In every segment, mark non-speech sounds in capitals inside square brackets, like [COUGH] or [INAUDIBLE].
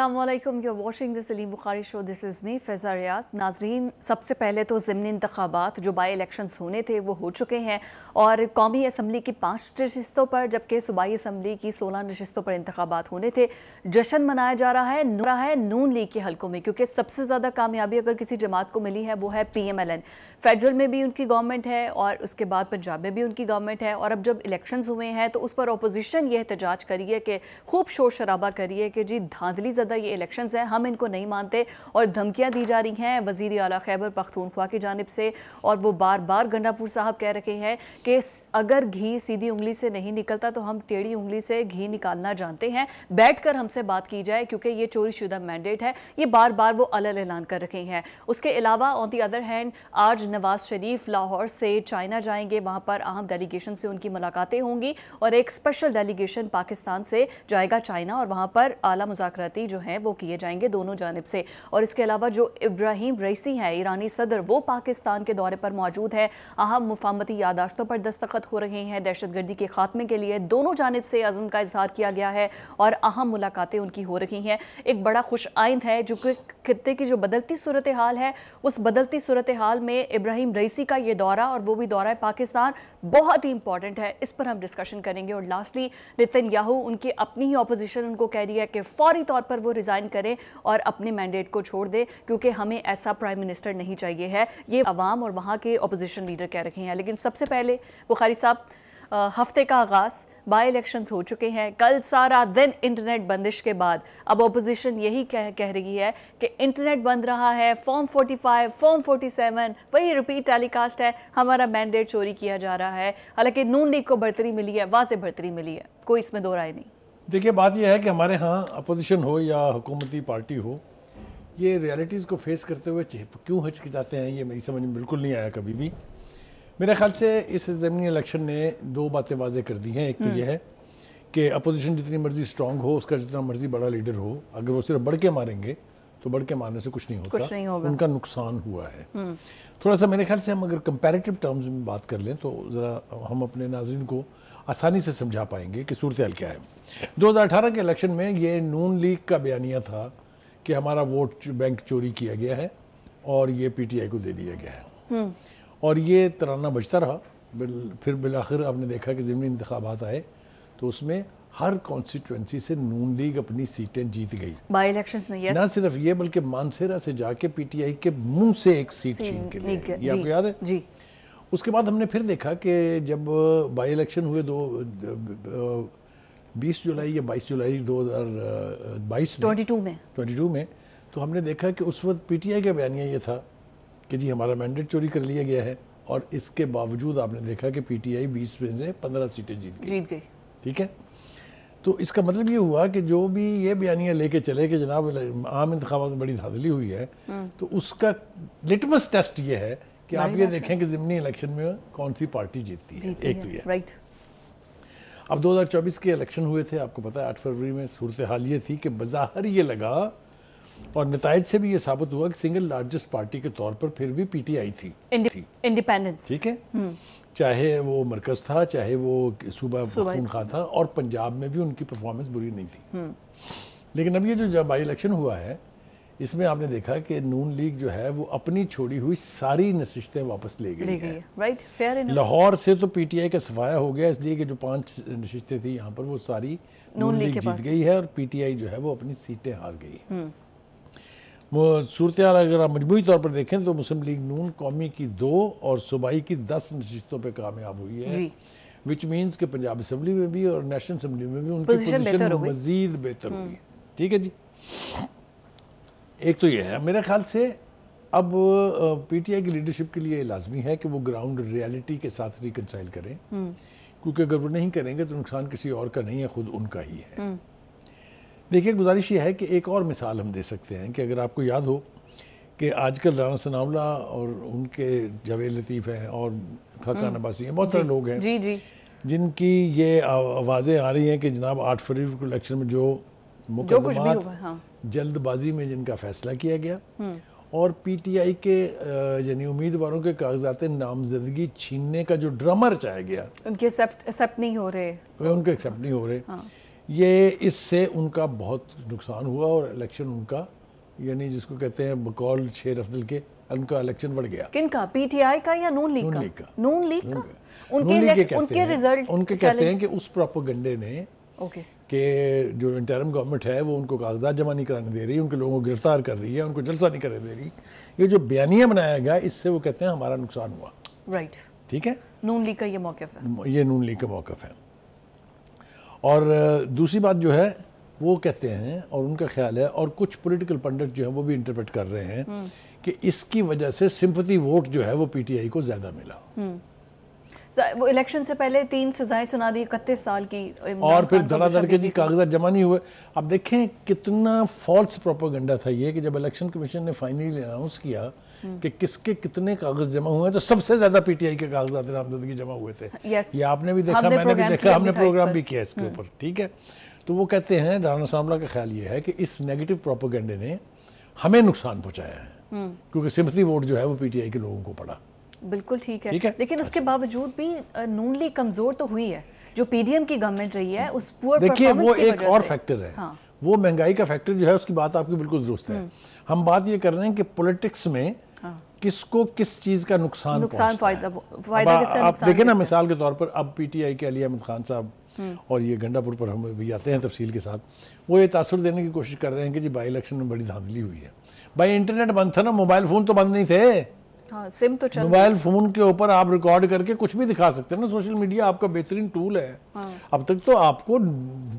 Aslam you watching the Salim Bukhari show this is me Faiza Riaz नाजरीन सबसे पहले तो ज़मनी इंतबात जो बाई इलेक्शंस होने थे वो हो चुके हैं और कौमी असम्बली की पाँच नशस्तों पर जबकि सूबाई असम्बली की सोलह नशस्तों पर इंतबात होने थे जश्न मनाया जा रहा है रहा है नून लीग के हलकों में क्योंकि सबसे ज़्यादा कामयाबी अगर किसी जमात को मिली है वो है P M L N federal में भी उनकी गवर्नमेंट है और उसके बाद पंजाब में भी उनकी गवर्नमेंट है और अब जब इलेक्शंस हुए हैं तो उस पर अपोजिशन ये एहतजाज करिए कि खूब शोर शराबा करिए कि जी धांधली ज़दा ये इलेक्शन है हम इनको नहीं मानते और धमकियाँ दी जा रही हैं वजी अला खैबर पख्तूनख्वा की जानब से और वो बार बार गंडापुर साहब कह रहे हैं कि अगर घी सीधी उंगली से नहीं निकलता तो हम टेढ़ी उंगली से घी निकालना जानते हैं बैठ कर हमसे बात की जाए क्योंकि ये चोरी शुदा मैंडेट है ये बार बार वो अलग ऐलान कर रहे हैं उसके अलावा ऑन दी अदर हैंड आज नवाज शरीफ लाहौर से चाइना जाएंगे वहाँ पर अहम डेलीगेशन से उनकी मुलाकातें होंगी और एक स्पेशल डेलीगेशन पाकिस्तान से जाएगा चाइना और वहाँ पर आला मुजाकती जो हैं वो किए जाएंगे दोनों जानब से और इसके अलावा जो इब्राहिम रईसी हैं ईरानी सदर वो पाकिस्तान के दौरे पर मौजूद है अहम मुफामती यादाश्तों पर दस्तखत हो रहे हैं दहशतगर्दी के खात्मे के लिए दोनों जानब से अज़म का इजहार किया गया है और अहम मुलाकातें उनकी हो रही हैं एक बड़ा खुश आइंद है जो कि खत्े की जो बदलती सूरत हाल है उस बदलती सूरत हाल में इब्राहिम रईसी का ये दौरा और वो भी दौरा पाकिस्तान बहुत ही इंपॉर्टेंट है इस पर हम डिस्कशन करेंगे और लास्टली नितिन याहू उनकी अपनी ही अपोजिशन उनको कह रही है कि फौरी तौर पर पर वो रिज़ाइन करें और अपने मैंडेट को छोड़ दें क्योंकि हमें ऐसा प्राइम मिनिस्टर नहीं चाहिए है ये आवाम और वहाँ के अपोजिशन लीडर कह रखे हैं लेकिन सबसे पहले बुखारी साहब हफ्ते का आगाज़ बाई इलेक्शंस हो चुके हैं कल सारा दिन इंटरनेट बंदिश के बाद अब अपोजिशन यही कह कह रही है कि इंटरनेट बंद रहा है फॉर्म 45, फॉर्म 47 वही रिपीट टेलीकास्ट है हमारा मैंडेट चोरी किया जा रहा है हालांकि नून लीग को बढ़तरी मिली है वाज बढ़तरी मिली है कोई इसमें दो राय नहीं देखिए बात यह है कि हमारे यहाँ अपोजिशन हो या हुकूमती पार्टी हो ये रियलिटीज़ को फेस करते हुए क्यों जाते हैं ये मेरी समझ में बिल्कुल नहीं आया कभी भी मेरे ख्याल से इस ज़मीनी इलेक्शन ने दो बातें वाजे कर दी हैं एक तो हम्म। यह है कि अपोजिशन जितनी मर्ज़ी स्ट्रांग हो उसका जितना मर्ज़ी बड़ा लीडर हो अगर वो सिर्फ बढ़ के मारेंगे तो बड़ के मारने से कुछ नहीं होता कुछ नहीं होगा उनका नुकसान हुआ है हम्म। थोड़ा सा मेरे ख्याल से हम अगर कंपेरेटिव टर्म्स में बात कर लें तो ज़रा हम अपने नाजरन को आसानी से समझा पाएंगे कि सूरत क्या है 2018 के इलेक्शन में ये नून लीग का बयानिया था कि हमारा वोट बैंक चोरी किया गया है और ये पीटीआई को दे दिया गया है हम्म। और ये तराना बजता रहा फिर बिलाखिर आपने देखा कि ज़मीनी इंतबात आए तो उसमें हर कॉन्स्टिट्यूंसी से नून लीग अपनी सीटें जीत गई बाई इलेक्शन में यस ना सिर्फ ये बल्कि मानसेरा से जाके पीटीआई के मुंह से एक सीट छीन के लिए ये आपको याद है जी उसके बाद हमने फिर देखा कि जब बाई इलेक्शन हुए दो बीस जुलाई या बाईस जुलाई दो हज़ार बाईस में ट्वेंटी टू में तो हमने देखा कि उस वक्त पीटीआई का बयानिया ये था कि जी हमारा मैंडेट चोरी कर लिया गया है और इसके बावजूद आपने देखा कि पीटीआई 20 में से 15 सीटें जीत गई जीत गई ठीक है तो इसका मतलब ये हुआ कि जो भी ये बयानिया लेके चले कि जनाब आम इंतबात में बड़ी धांधली हुई है हाँ। तो उसका लिटमस टेस्ट ये है कि आप ये देखें कि जिमनी इलेक्शन में कौन सी पार्टी जीतती है एक तो ये राइट अब 2024 के इलेक्शन हुए थे आपको पता है आठ फरवरी में सूरत हाल ये थी कि बज़ाहर ये लगा और नतज से भी ये साबित हुआ कि सिंगल लार्जेस्ट पार्टी के तौर पर फिर भी पीटीआई थी इंडिपेंडेंस ठीक है हम्म। चाहे वो मरकज़ था चाहे वो सूबा खून खा था और पंजाब में भी उनकी परफॉर्मेंस बुरी नहीं थी हम्म। लेकिन अब ये जो जब बाई इलेक्शन हुआ है इसमें आपने देखा कि नून लीग जो है वो अपनी छोड़ी हुई सारी नशिस्तें वापस ले गई है राइट फेयर लाहौर से तो पीटीआई का सफाया हो गया इसलिए कि जो पांच नशिस्तें थी यहाँ पर वो सारी नून, नून लीग जीत गई है और पीटीआई जो है वो अपनी सीटें हार गई है हम्म। सूरत अगर आप मजमू तौर पर देखें तो मुस्लिम लीग नून कौमी की दो और सूबाई की दस नशस्तों पर कामयाब हुई है विच मीन्स के पंजाब असम्बली में भी और नेशनल असम्बली में भी उनकी पोजिशन मजीद बेहतर हुई हम्म। ठीक है जी एक तो ये है मेरे ख्याल से अब पीटीआई की लीडरशिप के लिए लाजमी है कि वो ग्राउंड रियलिटी के साथ रिकनसाइल करें हम्म। क्योंकि अगर वो नहीं करेंगे तो नुकसान किसी और का नहीं है खुद उनका ही है हम्म। देखिए गुजारिश ये है कि एक और मिसाल हम दे सकते हैं कि अगर आपको याद हो कि आजकल राना सनावला और उनके जवेद लतीफ़ हैं और खकान हम्म। नबासी हैं बहुत सारे लोग हैं जी जी जिनकी ये आवाज़ें आ रही हैं कि जनाब आठ फरवरी को इलेक्शन में जो मुकदमा हाँ। जल्दबाजी में जिनका फैसला किया गया हम्म। और पीटीआई के यानी उम्मीदवारों के कागजात नामजदगी छीनने का जो ड्रामा रचाया गया उनके एक्सेप्ट एक्सेप्ट नहीं हो रहे उनके एक्सेप्ट नहीं हो रहे हाँ। ये इससे उनका बहुत नुकसान हुआ और इलेक्शन उनका यानी जिसको कहते हैं बकौल शेर अफजल के उनका इलेक्शन बढ़ गया किन का पीटीआई का या नून लीग का नून लीग का उनके उनके, उनके रिजल्ट उनके कहते हैं कि उस प्रोपोगंडे ने ओके के जो इंटरम गवर्नमेंट है वो उनको कागजात जमा नहीं कराने दे रही उनके लोगों को गिरफ्तार कर रही है उनको जलसा नहीं करने दे रही ये जो बयानिया बनाया गया इससे वो कहते हैं हमारा नुकसान हुआ राइट ठीक है नून लीग का ये मौकफ है ये नून लीग का मौकफ है और दूसरी बात जो है वो कहते हैं और उनका ख्याल है और कुछ पॉलिटिकल पंडित जो है वो भी इंटरप्रेट कर रहे हैं हम्म। कि इसकी वजह से सिंपथी वोट जो है वो पीटीआई को ज़्यादा मिला हम्म। वो इलेक्शन से पहले तीन सजाएं सुना दी इकतीस साल की और फिर धड़ाधड़ के जी कागजात जमा नहीं हुए अब देखें कितना फॉल्स प्रोपोगंडा था ये कि जब इलेक्शन कमीशन ने फाइनली अनाउंस किया हम्म। कि किसके कितने कागज जमा हुए तो सबसे ज्यादा पीटीआई के कागजात नामजदगी जमा हुए थे ये आपने भी देखा मैंने भी देखा हमने प्रोग्राम भी किया इसके हम्म। ऊपर ठीक है तो वो कहते हैं राणा सामला का ख्याल ये है कि इस नेगेटिव प्रोपोगंडे ने हमें नुकसान पहुंचाया है हम्म। क्योंकि सिंपथी वोट जो है वो पीटीआई के लोगों को पड़ा बिल्कुल ठीक है ठीक है लेकिन उसके अच्छा। बावजूद भी नून लीग कमज़ोर तो हुई है जो पीडीएम की गवर्नमेंट रही है उस पुअर देखिए वो एक और फैक्टर है हाँ। वो महंगाई का फैक्टर जो है उसकी बात आपकी बिल्कुल दुरुस्त है हम्म। हम बात ये कर रहे हैं कि पॉलिटिक्स में हाँ। किसको किस चीज़ का नुकसान नुकसान फायदा फायदा किसका आप देखें ना मिसाल के तौर पर अब पीटीआई के अली अहमद खान साहब हम्म। और ये गंडापुर पर हम भी आते हैं तफसील के साथ वो ये तासर देने की कोशिश कर रहे हैं कि जी बाई इलेक्शन में बड़ी धांधली हुई है भाई इंटरनेट बंद था ना मोबाइल फ़ोन तो बंद नहीं थे सिम हाँ, तो चल मोबाइल फोन के ऊपर आप रिकॉर्ड करके कुछ भी दिखा सकते हैं ना सोशल मीडिया आपका बेहतरीन टूल है हाँ। अब तक तो आपको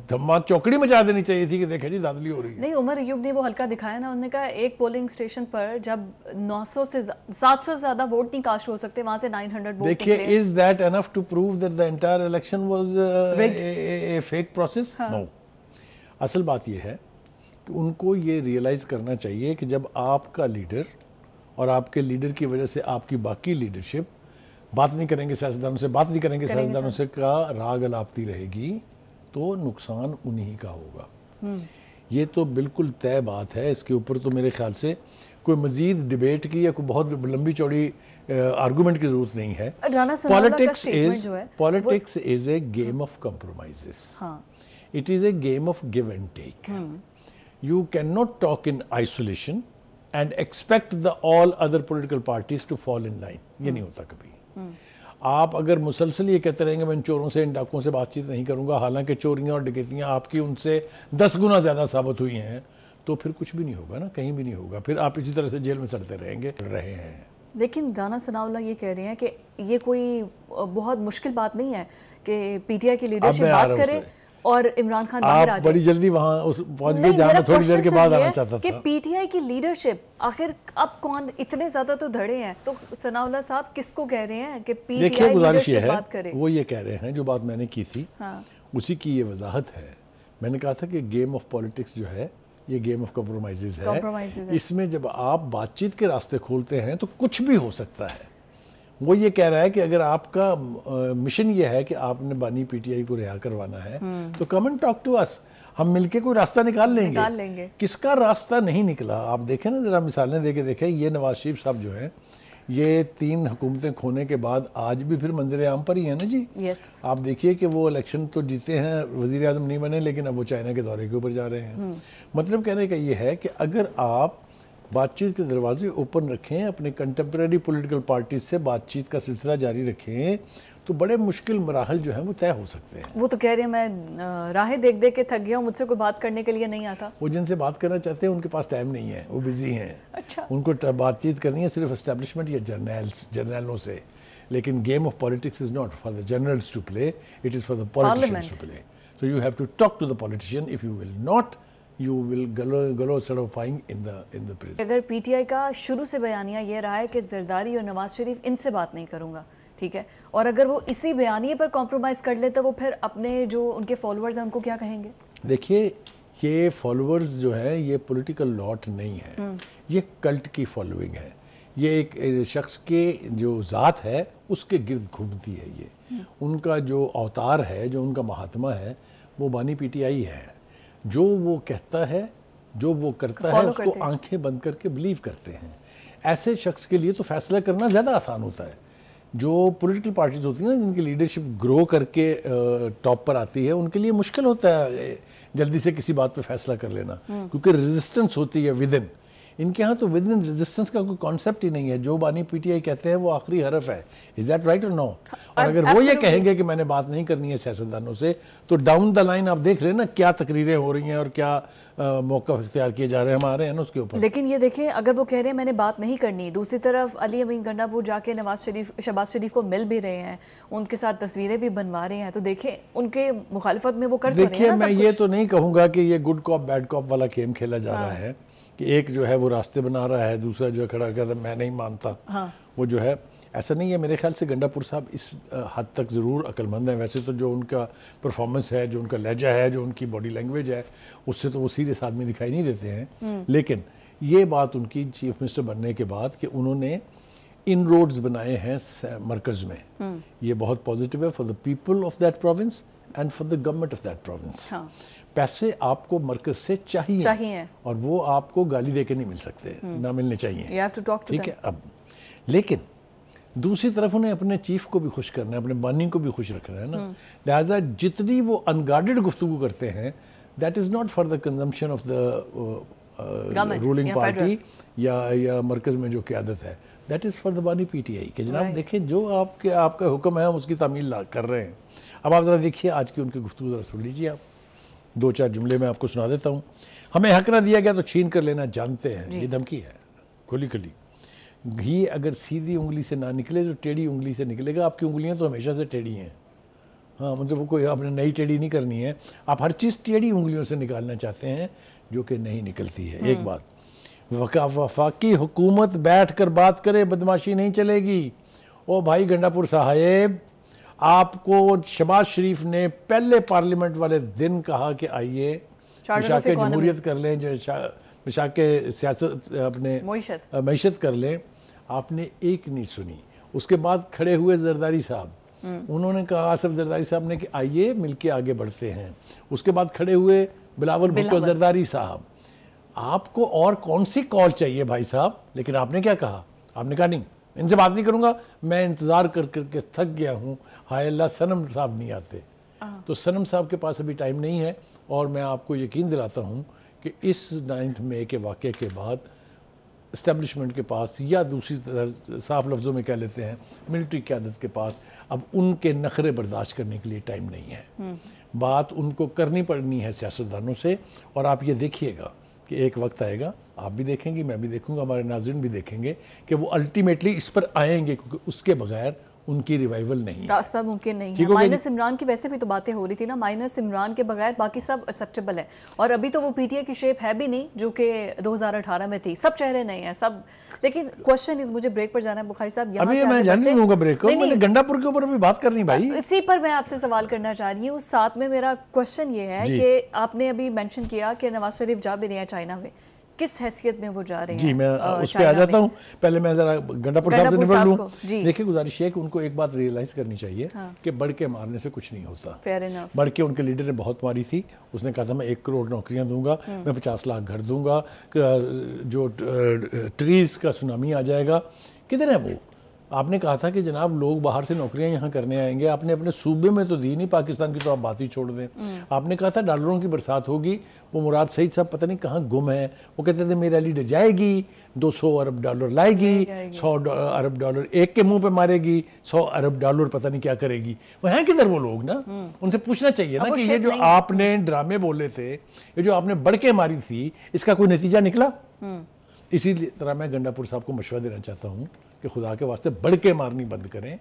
धम्मा चौकड़ी मचा देनी चाहिए थी कि देखे जी दादली हो रही है नहीं उमर युग ने वो हल्का दिखाया ना उन्होंने कहा एक पोलिंग स्टेशन पर जब 900 से 700 से ज्यादा वोट नहीं कास्ट हो सकते वहां से 900 वोट देखिए is that enough to prove that the entire election was a fake process no असल बात यह है कि उनको ये रियलाइज करना चाहिए कि जब आपका लीडर और आपके लीडर की वजह से आपकी बाकी लीडरशिप बात नहीं करेंगे सियासतदानों से बात नहीं करेंगे, सियासतदानों से का राग अलापती रहेगी तो नुकसान उन्हीं का होगा हम्म। ये तो बिल्कुल तय बात है इसके ऊपर तो मेरे ख्याल से कोई मजीद डिबेट की या कोई बहुत लंबी चौड़ी आर्गूमेंट की जरूरत नहीं है politics is politics is a game of compromise it is a game of give and take you can not talk in isolation and expect the all other political parties to fall in line ये नहीं होता कभी आप अगर मुसलसल ये कहते रहेंगे मैं इन चोरों से इन डाकुओं से बातचीत नहीं करूंगा हालांकि चोरियाँ और डकैतियाँ आपकी उनसे दस गुना ज़्यादा साबित हुई हैं तो फिर कुछ भी नहीं होगा ना कहीं भी नहीं होगा फिर आप इसी तरह से जेल में सड़ते रहेंगे रहे हैं लेकिन राना सनाउल्ला ये कह रहे हैं कि ये कोई बहुत मुश्किल बात नहीं है कि पीटीआई की लीडरशिप बात करें और इमरान खान आप बड़ी जल्दी वहाँ उस पहुंच गए जहाँ थोड़ी देर के बाद आना चाहता था कि पीटीआई की लीडरशिप आखिर अब कौन इतने ज़्यादा तो धड़े हैं तो सनाउल्ला साहब किसको कह रहे हैं कि पीटीआई लीडरशिप बात वो ये कह रहे हैं जो बात मैंने की थी हाँ। उसी की ये वजाहत है मैंने कहा था कि गेम ऑफ पॉलिटिक्स जो है ये गेम ऑफ कॉम्प्रोमाइजेज है इसमें जब आप बातचीत के रास्ते खोलते हैं तो कुछ भी हो सकता है वो ये कह रहा है कि अगर आपका मिशन ये है कि आपने बानी पीटीआई को रिहा करवाना है हम्म। तो come and talk to us हम मिलके कोई रास्ता निकाल लेंगे निकाल लेंगे किसका रास्ता नहीं निकला आप देखें ना ज़रा मिसालें देखे देखें ये नवाज शरीफ साहब जो हैं ये तीन हुकूमतें खोने के बाद आज भी फिर मंजर आम पर ही है ना जी यस आप देखिए कि वो इलेक्शन तो जीते हैं वजीर अजम नहीं बने लेकिन अब वो चाइना के दौरे के ऊपर जा रहे हैं हम्म। मतलब कहने का ये है कि अगर आप बातचीत के दरवाजे ओपन रखें अपने कंटेम्प्रेरी पॉलिटिकल पार्टी से बातचीत का सिलसिला जारी रखें तो बड़े मुश्किल मराहल जो है वो तय हो सकते हैं वो तो कह रहे हैं मैं राहें देख देख के थक गया हूँ मुझसे कोई बात करने के लिए नहीं आता वो जिनसे बात करना चाहते हैं उनके पास टाइम नहीं है वो बिजी हैं अच्छा उनको बातचीत करनी है सिर्फ इस्टेब्लिशमेंट या जर्नल्स जर्नलों से लेकिन game of politics is not for the journals to play it is for the politicians to play so you have to talk to the politician if you will not you will glow sort of find in the in अगर PTI का शुरू से बयानिया ये रहा है कि जरदारी और नवाज शरीफ इनसे बात नहीं करूंगा ठीक है और अगर वो इसी बयानिए पर कॉम्प्रोमाइज़ कर ले तो वो फिर अपने जो उनके फॉलोअर्स हैं उनको क्या कहेंगे देखिए ये फॉलोअर्स जो हम्म। है ये पॉलिटिकल लॉट नहीं है ये कल्ट की फॉलोइंग है ये एक शख्स के जो ज़ात है उसके गिर्द घूमती है ये हम्म। उनका जो अवतार है जो उनका महात्मा है वो बानी पीटीआई है जो वो कहता है जो वो करता है उसको आंखें बंद करके बिलीव करते हैं ऐसे शख्स के लिए तो फैसला करना ज़्यादा आसान होता है जो पॉलिटिकल पार्टीज होती हैं ना जिनकी लीडरशिप ग्रो करके टॉप पर आती है उनके लिए मुश्किल होता है जल्दी से किसी बात पे फैसला कर लेना हम्म। क्योंकि रेजिस्टेंस होती है विद इन इनके यहाँ तो विद इन रेजिस्टेंस का कोई कॉन्सेप्ट ही नहीं है जो बानी पीटीआई कहते हैं वो आखिरी हरफ है इज दैट राइट और नो और अगर वो ये कहेंगे कि मैंने बात नहीं करनी है सियासतदानों से तो डाउन द लाइन आप देख रहे हैं ना क्या तकरीरें हो रही हैं और क्या मौका इख्तियार किए जा रहे हैं हमारे हैं ना उसके ऊपर लेकिन ये देखें अगर वो कह रहे हैं मैंने बात नहीं करनी दूसरी तरफ अली अमीन गंडा वो जाके नवाज शरीफ शहबाज शरीफ को मिल भी रहे हैं उनके साथ तस्वीरें भी बनवा रहे हैं तो देखें उनके मुखालफत में वो कर तो देखिए मैं ये तो नहीं कहूँगा कि ये गुड कॉप बैड कॉप वाला गेम खेला जा रहा हाँ। है कि एक जो है वो रास्ते बना रहा है दूसरा जो है खड़ा कर रहा मैं नहीं मानता हाँ। वो जो है ऐसा नहीं है मेरे ख्याल से गंडापुर साहब इस हद तक ज़रूर अक्लमंद हैं वैसे तो जो उनका परफॉर्मेंस है जो उनका लहजा है जो उनकी बॉडी लैंग्वेज है उससे तो वो सीरियस आदमी दिखाई नहीं देते हैं हम्म। लेकिन ये बात उनकी चीफ मिनिस्टर बनने के बाद कि उन्होंने इन रोड्स बनाए हैं मरकज़ में हम्म। ये बहुत पॉजिटिव है for the people of that province and for the government of that province पैसे आपको मरकज से चाहिए चाहिए और वो आपको गाली दे के नहीं मिल सकते हम्म। ना मिलने चाहिए ठीक है अब लेकिन दूसरी तरफ उन्हें अपने चीफ को भी खुश करना है अपने बानी को भी खुश रखना है ना हम्म। लिहाजा जितनी वो अनगार्डेड गुफ्तु करते हैं that is not for the consumption of the ruling party या या मरकज़ में जो क्यादत है दैट इज़ फॉर द बानी पी टी आई कि जनाब right. देखें जो आपके आपका हुक्म है हम उसकी तमील कर रहे हैं अब आप ज़रा देखिए आज की उनकी गुफ्तु ज़रा सुन लीजिए आप दो चार जुमले में आपको सुना देता हूँ हमें हक ना दिया गया तो छीन कर लेना जानते हैं ये धमकी है खुली खुली घी अगर सीधी उंगली से ना निकले तो टेढ़ी उंगली से निकलेगा आपकी उंगलियाँ तो हमेशा से टेढ़ी हैं हाँ मतलब वो कोई आपने नई टेढ़ी नहीं करनी है आप हर चीज़ टेढ़ी उंगलियों से निकालना चाहते हैं जो कि नहीं निकलती है एक हम्म। बात वका वफाकी हुकूमत बैठ कर बात करे बदमाशी नहीं चलेगी ओ भाई गंडापुर साहेब आपको शबाज शरीफ ने पहले पार्लियामेंट वाले दिन कहा कि आइए मिशाक जमहूरियत कर लें जो मिशाक सियासत अपने मीशत कर लें आपने एक नहीं सुनी उसके बाद खड़े हुए जरदारी साहब हम्म। उन्होंने कहा आसफ जरदारी साहब ने कि आइए मिलके आगे बढ़ते हैं उसके बाद खड़े हुए बिलावल भुट्टो जरदारी साहब आपको और कौन सी कॉल चाहिए भाई साहब लेकिन आपने क्या कहा आपने कहा नहीं इनसे बात नहीं करूँगा मैं इंतज़ार कर करके थक गया हूँ हाय अल्लाह सनम साहब नहीं आते हाँ। तो सनम साहब के पास अभी टाइम नहीं है और मैं आपको यकीन दिलाता हूँ कि इस नाइन्थ मे के वाक़े के बाद इस्टेब्लिशमेंट के पास या दूसरी तरह साफ लफ्ज़ों में कह लेते हैं मिलिट्री क्यादत के पास अब उनके नखरे बर्दाश्त करने के लिए टाइम नहीं है हम्म। बात उनको करनी पड़नी है सियासतदानों से और आप ये देखिएगा कि एक वक्त आएगा आप भी देखेंगे मैं भी देखूंगा हमारे नाजरन भी देखेंगे कि वो अल्टीमेटली इस पर आएंगे क्योंकि उसके बगैर उनकी रिवाइवल नहीं रास्ता मुमकिन नहीं है माइनस इमरान की वैसे भी तो बातें हो रही थी ना माइनस इमरान के बगैर बाकी सब एक्सेप्टेबल है और अभी तो वो पीटीए की शेप है भी नहीं जो कि 2018 में थी सब चेहरे नए हैं सब लेकिन क्वेश्चन इज मुझे ब्रेक पर जाना है बुखारी साहब अभी मैं जान नहीं लूंगा ब्रेक को मैंने गंडापुर के ऊपर भी बात करनी भाई इसी पर मैं आपसे सवाल करना चाह रही हूँ साथ में मेरा क्वेश्चन ये है कि आपने अभी मैंशन किया कि नवाज शरीफ जा भी रहे हैं चाइना में किस हैसियत में वो जा रहे हैं जी मैं आ, उस पर आ जाता हूँ पहले मैं ज़रा गंडापुर साहब से निपट लूँ देखिए गुजारिश है कि उनको एक बात रियलाइज़ करनी चाहिए हाँ। कि बढ़ के मारने से कुछ नहीं होता बढ़ के उनके लीडर ने बहुत मारी थी उसने कहा था मैं एक करोड़ नौकरियाँ दूंगा हम्म। मैं पचास लाख घर दूंगा जो ट्रीज़ का सुनामी आ जाएगा किधर है वो आपने कहा था कि जनाब लोग बाहर से नौकरियां यहाँ करने आएंगे आपने अपने सूबे में तो दी नहीं पाकिस्तान की तो आप बात ही छोड़ दें हम्म। आपने कहा था डॉलरों की बरसात होगी वो मुराद सईद साहब पता नहीं कहाँ गुम है वो कहते थे मेरा लीडर जाएगी 200 अरब डॉलर लाएगी 100 अरब डॉलर एक के मुंह पे मारेगी 100 अरब डॉलर पता नहीं क्या करेगी वो हैं किधर वो लोग ना हम्म। उनसे पूछना चाहिए ना कि ये जो आपने ड्रामे बोले थे ये जो आपने बड़के मारी थी इसका कोई नतीजा निकला हम्म। इसी तरह मैं गंडापुर साहब को मशवरा देना चाहता हूँ कि खुदा के वास्ते बढ़ के मारनी बंद करें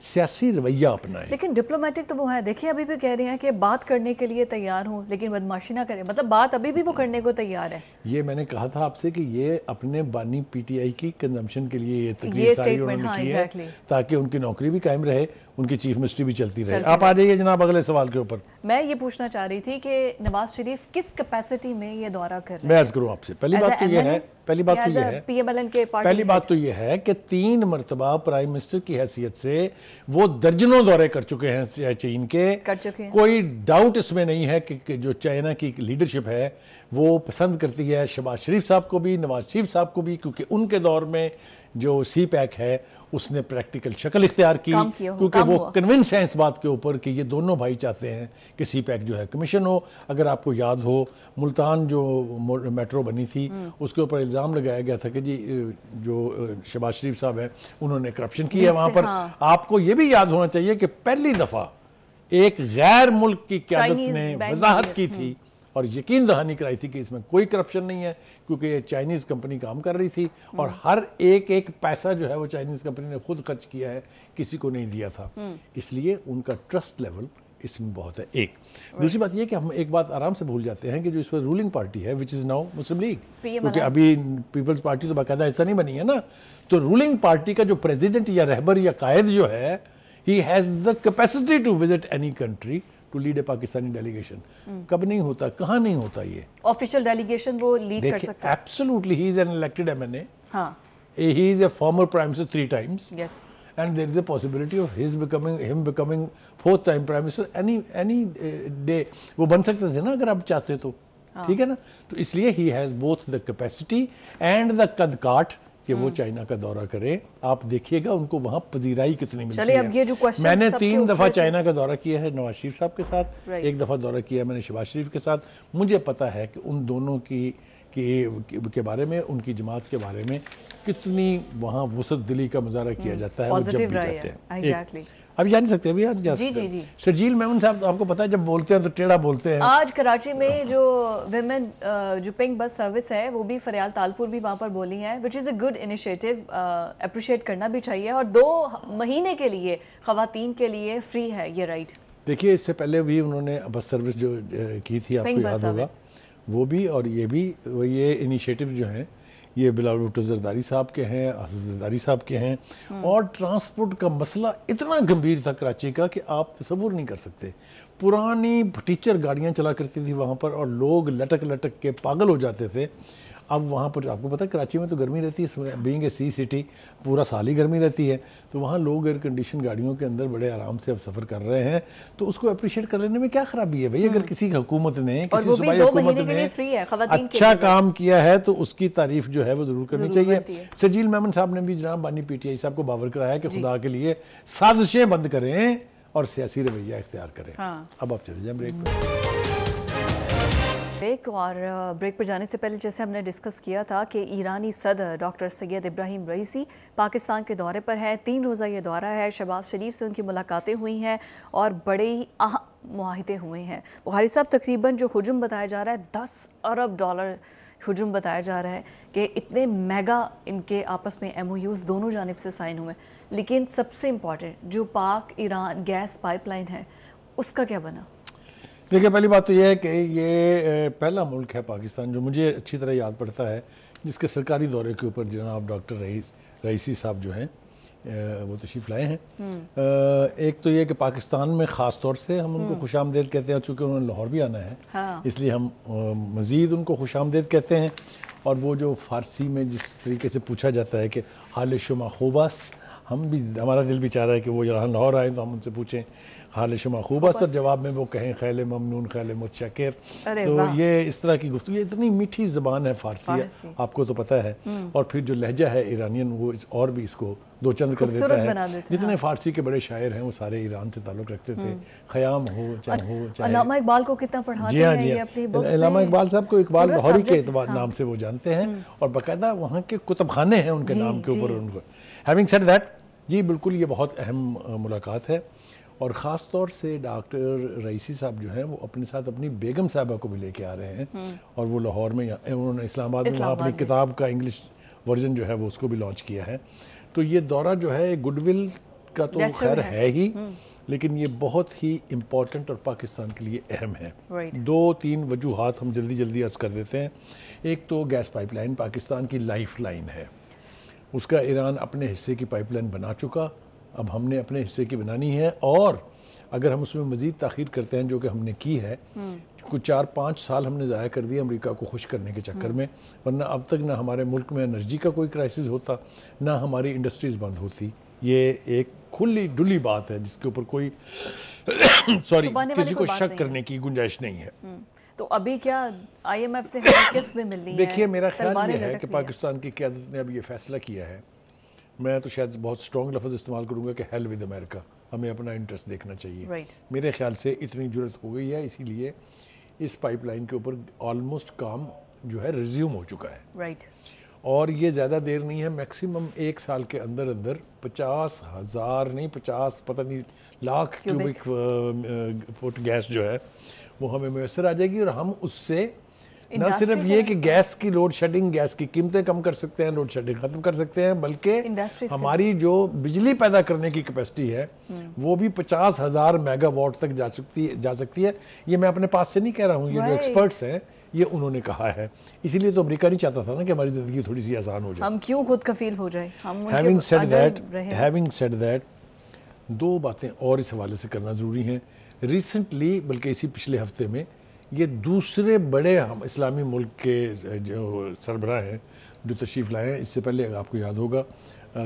सियासी रवैया अपनाएं लेकिन डिप्लोमेटिक तो वो है देखिए अभी भी कह रहे हैं कि बात करने के लिए तैयार हूँ लेकिन बदमाशी ना करें मतलब बात अभी भी वो हाँ। करने को तैयार है ये मैंने कहा था आपसे कि ये अपने बानी पीटीआई की कंजम्पशन के लिए ये, ये हाँ, की ताकि उनकी नौकरी भी कायम रहे उनकी चीफ मिनिस्ट्री भी चलती रही आप आ जाइए जनाब अगले सवाल के ऊपर मैं ये पूछना चाह रही थी कि नवाज शरीफ किस कैपेसिटी में ये दौरा कर रहे मैं अर्ज करूँ आपसे पहली बात तो ये है पहली बात तो ये है पहली बात तो ये है कि तीन मरतबा प्राइम मिनिस्टर की हैसियत से वो दर्जनों दौरे कर चुके हैं चीन के कर चुके हैं कोई डाउट इसमें नहीं है कि जो चाइना की लीडरशिप है वो पसंद करती है शबाज शरीफ साहब को भी नवाज शरीफ साहब को भी क्योंकि उनके दौर में जो सी पैक है उसने प्रैक्टिकल शक्ल इख्तियार की क्योंकि वो कन्विंस हैं इस बात के ऊपर कि ये दोनों भाई चाहते हैं कि सी पैक जो है कमीशन हो अगर आपको याद हो मुल्तान जो मेट्रो बनी थी हम्म। उसके ऊपर इल्ज़ाम लगाया गया था कि जी जो शबाज शरीफ साहब हैं उन्होंने करप्शन किया वहाँ पर हाँ। आपको ये भी याद होना चाहिए कि पहली दफ़ा एक गैर मुल्क की क्यादत ने वजाहत की हम्म। थी और यकीन दहानी कराई थी कि इसमें कोई करप्शन नहीं है क्योंकि ये चाइनीज़ कंपनी काम कर रही थी और हम्म। हर एक एक पैसा जो है वो चाइनीज़ कंपनी ने खुद खर्च किया है किसी को नहीं दिया था हम्म। इसलिए उनका ट्रस्ट लेवल इसमें बहुत है एक दूसरी बात यह कि हम एक बात आराम से भूल जाते हैं कि जो इस पर रूलिंग पार्टी है which is now Muslim League क्योंकि अभी पीपल्स पार्टी तो बाकायदा ऐसा नहीं बनी है ना तो रूलिंग पार्टी का जो प्रेसिडेंट या रहबर या कायद जो है he has the capacity to visit any country to lead a Pakistani delegation कब नहीं होता कहाँ नहीं होता ये ऑफिशियल डेलीगेशन वो लीड कर सकता है absolutely he is an elected MNA हां he is a former prime minister three times yes and there is a possibility of his becoming him becoming fourth time prime minister any any day वो बन सकते थे ना अगर आप चाहते तो हाँ। ठीक है ना तो इसलिए he has both the capacity and the कदकाठ कि वो हाँ। चाइना का दौरा करें आप देखिएगा उनको वहाँ पजीराई कितनी मिलती है अब ये जो क्वेश्चन मैंने तीन दफ़ा चाइना का दौरा किया है नवाज शरीफ साहब के साथ एक दफ़ा दौरा किया है मैंने शहबाज शरीफ के साथ मुझे पता है कि उन दोनों की के, के बारे में उनकी जमात के बारे में कितनी वहाँ वसत दिली का मुजाह किया हम्म। जाता है जब भी जाते अभी जा नहीं सकते अभी जा जी सकते जी जी शर्जील मेमन साहब आपको पता है जब बोलते हैं तो टेढ़ा बोलते हैं आज कराची में जो वेमेन जो पिंक बस सर्विस है वो भी फरियाल तालपुर भी वहाँ पर बोली है which is a good initiative appreciate करना भी चाहिए और दो महीने के लिए खातन के लिए फ्री है ये राइड देखिए इससे पहले भी उन्होंने बस सर्विस जो की थी आपको याद होगा वो भी और ये भी ये इनिशिएटिव जो हैं ये बिलाल भुट्टो जरदारी साहब के हैं आसफ जरदारी साहब के हैं हम्म। और ट्रांसपोर्ट का मसला इतना गंभीर था कराची का कि आप तस्वूर नहीं कर सकते पुरानी टीचर गाड़ियाँ चला करती थी वहाँ पर और लोग लटक लटक के पागल हो जाते थे अब वहाँ पर आपको पता है कराची में तो गर्मी रहती है बींग ए सी सिटी पूरा साल ही गर्मी रहती है तो वहाँ लोग एयर कंडीशन गाड़ियों के अंदर बड़े आराम से अब सफ़र कर रहे हैं तो उसको अप्रिशिएट कर लेने में क्या खराबी है भाई अगर हम्म। किसी हुकूमत ने किसी सूबाई हुकूमत ने अच्छा काम किया है तो उसकी तारीफ जो है वो ज़रूर करनी चाहिए सजील मेमन साहब ने भी जनाब बानी आई साहब को बावर कराया कि खुदा के लिए साजिशें बंद करें और सियासी रवैया इख्तियार करें हाँ। अब आप चले जाए ब्रेक पर ब्रेक और ब्रेक पर जाने से पहले जैसे हमने डिस्कस किया था कि ईरानी सदर डॉक्टर सैयद इब्राहिम रईसी पाकिस्तान के दौरे पर हैं तीन रोज़ा ये दौरा है शहबाज शरीफ से उनकी मुलाकातें हुई हैं और बड़े ही माहे हुए हैं बुहारी साहब तकरीबन जो हजुम बताया जा रहा है दस अरब डॉलर हजम बताया जा रहा है कि इतने मेगा इनके आपस में एम दोनों जानब से साइन हुए लेकिन सबसे इम्पॉर्टेंट जो पाक ईरान गैस पाइपलाइन है उसका क्या बना देखिए पहली बात तो यह है कि ये पहला मुल्क है पाकिस्तान जो मुझे अच्छी तरह याद पड़ता है जिसके सरकारी दौरे के ऊपर जनाब डॉक्टर रईस रईसी साहब जो हैं वो तशरीफ़ लाए हैं हम्म। एक तो ये कि पाकिस्तान में ख़ास तौर से हम उनको हम्म। खुश आमदेद कहते हैं चूँकि उन्होंने लाहौर भी आना है हाँ। इसलिए हम मज़ीद उनको खुश आमदेद कहते हैं और वो जो फ़ारसी में जिस तरीके से पूछा जाता है कि हाल शुमा खूबास हम भी हमारा दिल भी चाह रहा है कि वो यहाँ लाहौर आए तो हम उनसे पूछें हाल शुमा खूब असर जवाब में वो कहें खैल ममनून खैल मुतशकर तो ये इस तरह की गुफ्तु इतनी मीठी ज़बान है फारसी है आपको तो पता है हम्म। और फिर जो लहजा है ईरानियन वो और भी इसको दो चंद कर देता है जितने हाँ। फारसी के बड़े शायर हैं वो सारे ईरान से ताल्लुक रखते थे हम्म। खयाम हो चाहे हो चाहे इकबाल को कितना जी हाँ जी इलामा हाँ। इकबाल साहब को इकबाल लाहौरी के एतबार हाँ। नाम से वो जानते हैं हम्म। और बाकायदा वहाँ के कुतुब खाने हैं उनके नाम के ऊपर उनको हैविंग सेट दैट जी बिल्कुल ये बहुत अहम मुलाकात है और ख़ास तौर से डॉक्टर रईसी साहब जो हैं वो अपने साथ अपनी बेगम साहबा को भी लेके आ रहे हैं हम्म। और वो लाहौर में उन्होंने इस्लामाबाद में अपनी किताब का इंग्लिश वर्जन जो है वो उसको भी लॉन्च किया है तो ये दौरा जो है गुडविल का तो खैर है ही हम्म। लेकिन ये बहुत ही इम्पॉर्टेंट और पाकिस्तान के लिए अहम है right. दो तीन वजूहत हम जल्दी जल्दी अर्ज कर देते हैं एक तो गैस पाइपलाइन पाकिस्तान की लाइफ लाइन है उसका ईरान अपने हिस्से की पाइपलाइन बना चुका अब हमने अपने हिस्से की बनानी है और अगर हम उसमें मज़ीद तखिर करते हैं जो कि हमने की है कुछ चार पाँच साल हमने ज़ाया कर दिया अमेरिका को खुश करने के चक्कर में वरना अब तक ना हमारे मुल्क में एनर्जी का कोई क्राइसिस होता ना हमारी इंडस्ट्रीज़ बंद होती ये एक खुली डुली बात है जिसके ऊपर कोई [COUGHS] सॉरी किसी को शक करने की गुंजाइश नहीं है हम्म, तो अभी क्या आईएमएफ से किस में मिलनी देखिए मेरा ख्याल ये है कि पाकिस्तान की क्यादत ने अब ये फैसला किया है मैं तो शायद बहुत स्ट्रॉन्ग लफ्ज़ इस्तेमाल करूँगा कि हेल विद अमेरिका हमें अपना इंटरेस्ट देखना चाहिए right. मेरे ख्याल से इतनी जरूरत हो गई है इसीलिए इस पाइपलाइन के ऊपर ऑलमोस्ट काम जो है रिज्यूम हो चुका है राइट right. और ये ज़्यादा देर नहीं है मैक्सिमम एक साल के अंदर अंदर पचास हज़ार नहीं पचास पता नहीं लाख क्यूबिक फुट गैस जो है वो हमें मैसर आ जाएगी और हम उससे न सिर्फ ये कि गैस की लोड शेडिंग गैस की कीमतें कम कर सकते हैं लोड शेडिंग खत्म कर सकते हैं बल्कि हमारी जो बिजली पैदा करने की कैपेसिटी है हम्म। वो भी पचास हजार मेगावाट तक जा सकती जा सकती है ये मैं अपने पास से नहीं कह रहा हूँ ये जो एक्सपर्ट्स हैं ये उन्होंने कहा है इसीलिए तो अमेरिका नहीं चाहता था ना कि हमारी जिंदगी थोड़ी सी आसान हो जाए हम क्यों खुद कफील हो जाए having said that having said that दो बातें और इस हवाले से करना ज़रूरी हैं रिसेंटली बल्कि इसी पिछले हफ्ते में ये दूसरे बड़े हम इस्लामी मुल्क के जो सरबरा हैं जो तशरीफ़ लाए हैं इससे पहले आपको याद होगा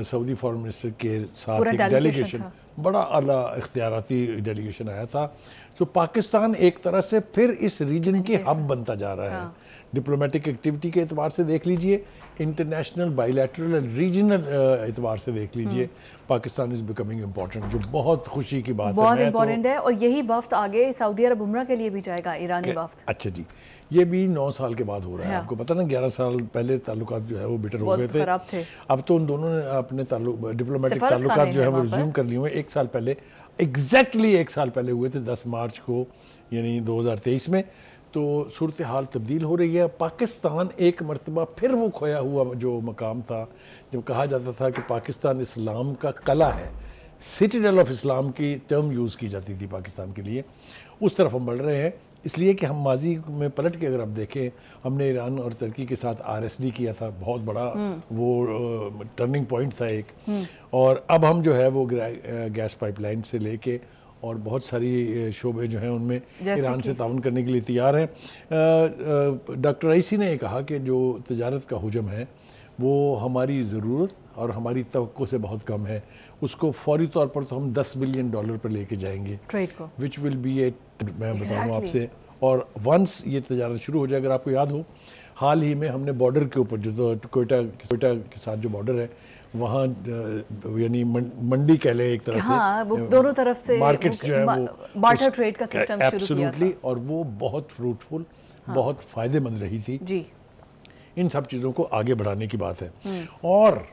सऊदी फॉरन मिनिस्टर के साथ एक डेलीगेशन बड़ा अला इख्तियारती डेलीगेशन आया था तो पाकिस्तान एक तरह से फिर इस रीजन के हब बनता जा रहा है डिप्लोमेटिक हाँ। एक्टिविटी के अतबार से देख लीजिए इंटरनेशनल बाइलेटरल रीजनल एतबार से देख लीजिए पाकिस्तान इज़ बिकमिंग इम्पोर्टेंट जो बहुत खुशी की बात बहुत है इम्पोर्टेंट तो, है और यही वफ्त आगे सऊदी अरब उमरा के लिए भी जाएगा ईरानी वफ्त अच्छा जी ये भी नौ साल के बाद हो रहा है हाँ। आपको पता ना ग्यारह साल पहले ताल्लुक जो है वो बिटर हो गए थे।, थे अब तो उन दोनों ने अपने डिप्लोमेटिक ताल्लुक जो है वो रिज्यूम कर लिए हुए एक साल पहले एग्जैक्टली एक साल पहले हुए थे दस मार्च को यानी दो में तो सूरत हाल तब्दील हो रही है पाकिस्तान एक मरतबा फिर वो खोया हुआ जो मकाम था जब कहा जाता था कि पाकिस्तान इस्लाम का कला है सिटीडल ऑफ इस्लाम की टर्म यूज़ की जाती थी पाकिस्तान के लिए उस तरफ हम बढ़ रहे हैं इसलिए कि हम माजी में पलट के अगर आप देखें हमने ईरान और तुर्की के साथ आरएसडी किया था बहुत बड़ा हम्म। वो टर्निंग पॉइंट था एक हम्म। और अब हम जो है वो गैस पाइपलाइन से लेके और बहुत सारी शोबे जो हैं उनमें ईरान से ताउन करने के लिए तैयार हैं डॉक्टर रईसी ने कहा कि जो तजारत का हजम है वो हमारी ज़रूरत और हमारी तो से बहुत कम है उसको फौरी तौर पर तो हम 10 बिलियन डॉलर पर लेके जाएंगे ट्रेड को विच विल बी ए मैं exactly. बताऊँ आपसे और वंस ये तजारत शुरू हो जाए अगर आपको याद हो हाल ही में हमने बॉर्डर के ऊपर जो तो कोयटा कोयटा के साथ जो बॉर्डर है वहाँ यानी मंडी कह ले एक तरह हाँ, से वो दोनों तरफ से मार्केट्स जो है वो ट्रेड का सिस्टम शुरू एब्सोल्युटली और वो बहुत फ्रूटफुल हाँ, बहुत फायदेमंद रही थी जी इन सब चीज़ों को आगे बढ़ाने की बात है हम्म। और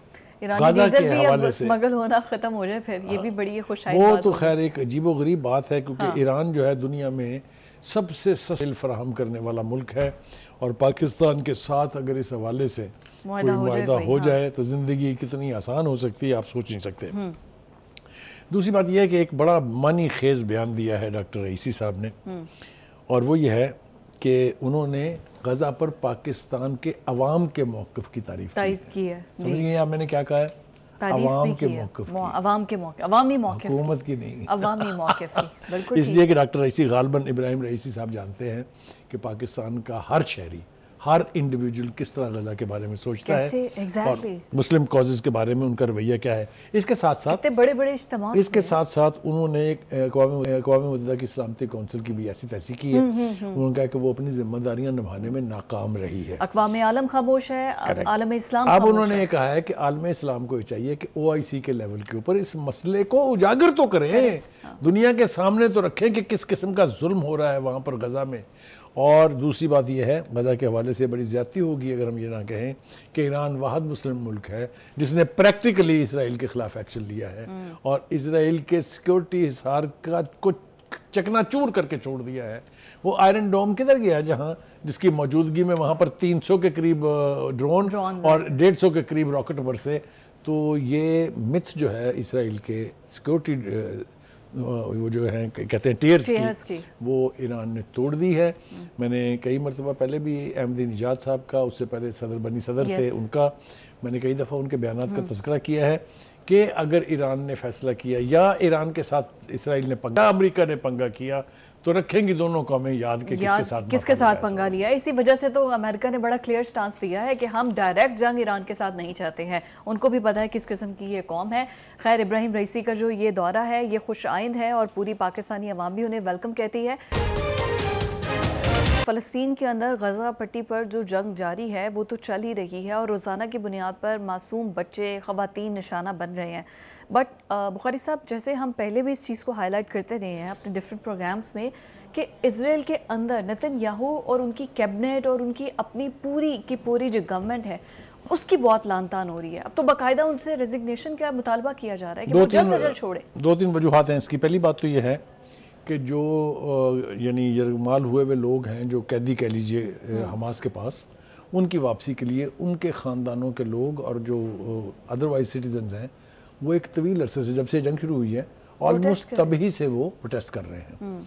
गाजा के हवाले से स्मगल होना [LAUGHS] खत्म हो जाए फिर ये हाँ। भी बड़ी खुशहाली वो तो खैर एक अजीबो गरीब बात है क्योंकि हाँ। ईरान जो है दुनिया में सबसे सस्ते फराहम करने वाला मुल्क है और पाकिस्तान के साथ अगर इस हवाले से कोई हो, जाए, हो हाँ। जाए तो ज़िंदगी कितनी आसान हो सकती है आप सोच नहीं सकते हम्म। दूसरी बात यह है कि एक बड़ा मानी खेज बयान दिया है डॉक्टर रईसी साहब ने हम्म। और वो ये है कि उन्होंने गज़ा पर पाकिस्तान के अवाम के मौक़ की तारीफ की है आप मैंने क्या कहा है अवाम के हुकूमत की नहीं [LAUGHS] इसलिए कि डॉक्टर रईसी गालबन इब्राहिम रईसी साहब जानते हैं कि पाकिस्तान का हर शहरी हर इंडिविजुअल किस तरह गजा के बारे में सोचता है exactly. मुस्लिम कॉजेज के बारे में उनका रवैया क्या है इसके साथ साथ बड़े बड़े इसके साथ साथ उन्होंने एक की सलामती काउंसिल की भी ऐसी तैसी की है हम्म, हम्म, हम्म। उन्होंने कहा कि वो अपनी जिम्मेदारियां निभाने में नाकाम रही है अकवाम आलम खामोश है आलम इस्लाम अब उन्होंने कहा है कि आलम इस्लाम को चाहिए कि ओ आई सी के लेवल के ऊपर इस मसले को उजागर तो करें हाँ। दुनिया के सामने तो रखें कि किस किस्म का जुल्म हो रहा है वहाँ पर गजा में और दूसरी बात यह है गज़ा के हवाले से बड़ी ज्यादती होगी अगर हम ये ना कहें कि ईरान वाहद मुस्लिम मुल्क है जिसने प्रैक्टिकली इसराइल के ख़िलाफ़ एक्शन लिया है हम्म। और इसराइल के सिक्योरिटी हिसार का कुछ चकनाचूर करके छोड़ दिया है वो आयरन डोम किधर गया जहाँ जिसकी मौजूदगी में वहाँ पर 300 के करीब ड्रोन और 150 के करीब रॉकेट बरसे तो ये मिथ जो है इसराइल के सिक्योरिटी वो जो है कहते हैं टीयर्स, की, की वो ईरान ने तोड़ दी है मैंने कई मरतबा पहले भी अहमदी निजात साहब का उससे पहले सदर बनी सदर थे उनका मैंने कई दफ़ा उनके बयान का hmm. तस्करा किया है कि अगर ईरान ने फैसला किया या ईरान के साथ इसराइल ने पंगा अमरीका ने पंगा किया तो रखेंगी दोनों कौमें याद के याद किसके साथ किसके साथ पंगा लिया इसी वजह से तो अमेरिका ने बड़ा क्लियर स्टांस दिया है कि हम डायरेक्ट जंग ईरान के साथ नहीं चाहते हैं उनको भी पता है किस किस्म की ये कौम है खैर इब्राहिम रईसी का जो ये दौरा है ये खुश है और पूरी पाकिस्तानी अवाम भी उन्हें वेलकम कहती है फ़लस्तीन के अंदर गज़ा पट्टी पर जो जंग जारी है वो तो चल ही रही है और रोज़ाना की बुनियाद पर मासूम बच्चे ख़वान निशाना बन रहे हैं बट बुखारी साहब जैसे हम पहले भी इस चीज़ को हाईलाइट करते रहे हैं अपने डिफरेंट प्रोग्राम्स में कि इसराइल के अंदर नितिन याहू और उनकी कैबिनेट और उनकी अपनी पूरी की पूरी जो गवर्नमेंट है उसकी बहुत लानतान हो रही है अब तो बाकायदा उनसे रेजिग्नेशन का मुतालबा किया जा रहा है कि दो जल्द से जल्द छोड़े दो तीन वजूहत हैं इसकी पहली बात तो ये है कि जो यानी यरमाल हुए हुए लोग हैं जो कैदी कह लीजिए हम्म। हमास के पास उनकी वापसी के लिए उनके ख़ानदानों के लोग और जो अदरवाइज सिटीजन्स हैं वो एक तवील अरसे से जब से जंग शुरू हुई है ऑलमोस्ट तभी से वो प्रोटेस्ट कर रहे हैं हम्म।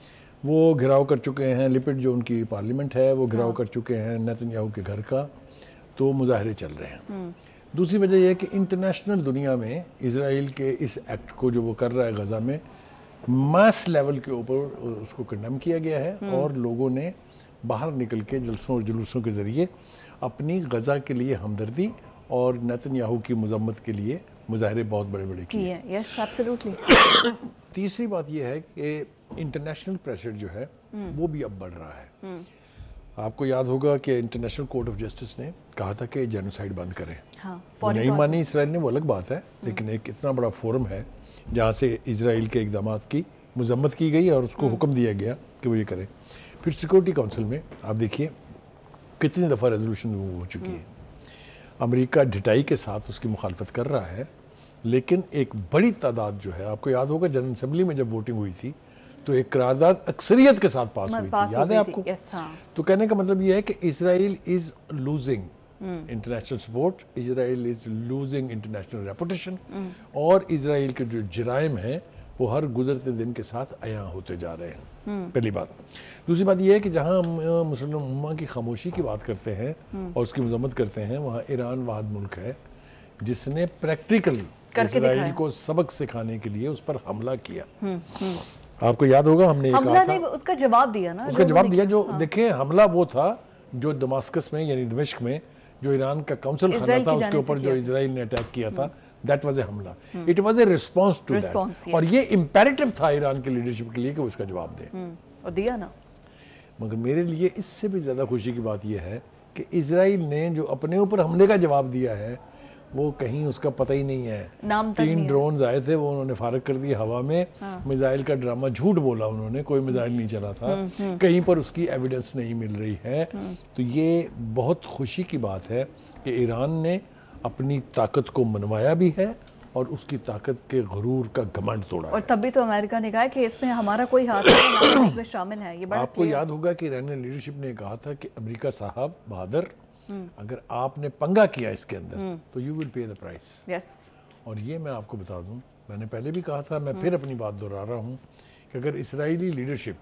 वो घिराव कर चुके हैं लिपिड जो उनकी पार्लियामेंट है वो घिराव हाँ। कर चुके हैं नतनयाहू के घर का तो मुजाहरे चल रहे हैं हम्म। दूसरी वजह यह है कि इंटरनेशनल दुनिया में इसराइल के इस एक्ट को जो वो कर रहा है गज़ा में मास लेवल के ऊपर उसको कंडम किया गया है हम्म। और लोगों ने बाहर निकल के जलसों और जुलूसों के ज़रिए अपनी गजा के लिए हमदर्दी और नतन याहू की मजम्मत के लिए मुजाहरे बहुत बड़े बड़े किए यस एब्सोल्युटली [COUGHS] तीसरी बात यह है कि इंटरनेशनल प्रेशर जो है हम्म। वो भी अब बढ़ रहा है हम्म। आपको याद होगा कि इंटरनेशनल कोर्ट ऑफ जस्टिस ने कहा था कि जेनोसाइड बंद करें हाँ, नहीं मानी इसराइल ने वो अलग बात है लेकिन एक इतना बड़ा फोरम है जहाँ से इसराइल के इकदाम की मजम्मत की गई और उसको हम्म। हुक्म दिया गया कि वो ये करें फिर सिक्योरिटी काउंसिल में आप देखिए कितनी दफ़ा रेजोल्यूशन मूव हो चुकी है हम्म। अमेरिका ढिटाई के साथ उसकी मुखालफत कर रहा है लेकिन एक बड़ी तादाद जो है आपको याद होगा जनरल असम्बली में जब वोटिंग हुई थी तो एक करारदाद अक्सरियत के साथ पास हुई थी याद है आपको हाँ। तो कहने का मतलब यह है कि Israel is losing mm. international support Israel is losing international reputation और इसराइल के जो जराइम हैं वो हर गुजरते दिन के साथ अया होते जा रहे हैं hmm. पहली बात दूसरी बात यह है कि जहाँ हम मुसलमान उम्मा की खामोशी की बात करते हैं hmm. और उसकी मजम्मत करते हैं वहाँ ईरान वाद मुल्क है जिसने प्रैक्टिकल इसराइल को सबक सिखाने के लिए उस पर हमला किया hmm, आपको याद होगा हमने हमला नहीं उसका जवाब दिया ना उसका जवाब दिया जो हाँ। देखिए हमला वो था जो दमास्कस में यानी दमिश्क में जो ईरान का काउंसिल खाना था उसके ऊपर जो इसराइल ने अटैक किया था दैट वाज ए हमला it was a response to that और ये इम्पेरेटिव था ईरान के लीडरशिप के लिए कि वो इसका जवाब दे हम्म। और दिया ना मगर मेरे लिए इससे भी ज़्यादा खुशी की बात यह है कि इसराइल ने जो अपने ऊपर हमले का जवाब दिया है वो कहीं उसका पता ही नहीं है नाम तक तीन ड्रोन आए थे वो उन्होंने फारक कर दिए हवा में हाँ। मिसाइल का ड्रामा झूठ बोला उन्होंने कोई मिसाइल नहीं चला था हम्म, हम्म। कहीं पर उसकी एविडेंस नहीं मिल रही है हम्म। तो ये बहुत खुशी की बात है कि ईरान ने अपनी ताकत को मनवाया भी है और उसकी ताकत के गरूर का घमंड तोड़ा और तभी तो अमेरिका ने कहा कि इसमें हमारा कोई हाथ नहीं [COUGHS] इसमें शामिल है ये बड़ा आपको याद होगा कि ईरानी लीडरशिप ने कहा था कि अमेरिका साहब बहादुर अगर आपने पंगा किया इसके अंदर हम्म। तो you will pay the price yes और ये मैं आपको बता दूं मैंने पहले भी कहा था मैं फिर अपनी बात दोहरा रहा हूं कि अगर Israeli leadership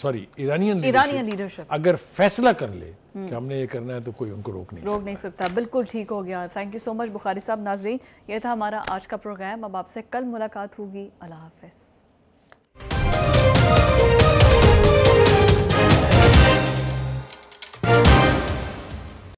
sorry Iranian Iranian leadership अगर फैसला कर ले हम्म। कि हमने ये करना है तो कोई उनको रोक नहीं रोक नहीं सकता बिल्कुल ठीक हो गया thank you so much Bukhari साहब नाजरीन ये था हमारा आज का प्रोग्राम अब आपसे कल मुलाकात होगी अल्लाह हाफिज़